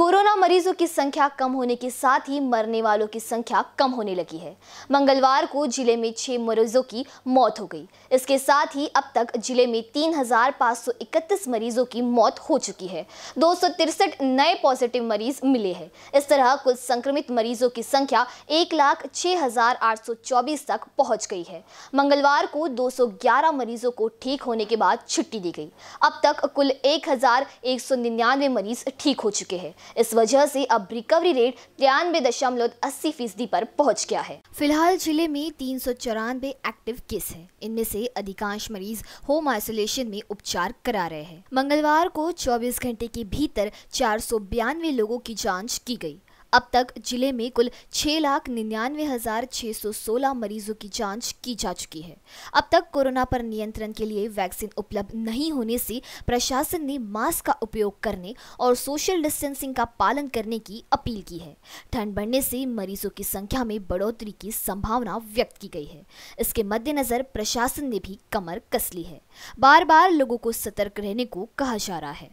corona मरीजों की संख्या कम होने के साथ ही मरने वालों की संख्या कम होने लगी है मंगलवार को जिले में छह मरीजों की मौत हो गई इसके साथ ही अब तक जिले में 3,531 मरीजों की मौत हो चुकी है दो नए पॉजिटिव मरीज मिले हैं इस तरह कुल संक्रमित मरीजों की संख्या एक लाख छह तक पहुंच गई है मंगलवार को 211 मरीजों को ठीक होने के बाद छुट्टी दी गई अब तक कुल एक मरीज ठीक हो चुके हैं इस वजह से अब रिकवरी रेट तिरानवे दशमलव अस्सी फीसदी पर पहुंच गया है फिलहाल जिले में तीन सौ चौरानवे एक्टिव केस हैं इनमें से अधिकांश मरीज होम आइसोलेशन में उपचार करा रहे हैं मंगलवार को 24 घंटे के भीतर चार सौ लोगों की जांच की गई अब तक जिले में कुल छह लाख निन्यानवे हजार छह सौ सोलह मरीजों की जांच की जा चुकी है अब तक कोरोना पर नियंत्रण के लिए वैक्सीन उपलब्ध नहीं होने से प्रशासन ने मास्क का उपयोग करने और सोशल डिस्टेंसिंग का पालन करने की अपील की है ठंड बढ़ने से मरीजों की संख्या में बढ़ोतरी की संभावना व्यक्त की गई है इसके मद्देनजर प्रशासन ने भी कमर कस ली है बार बार लोगों को सतर्क रहने को कहा जा रहा है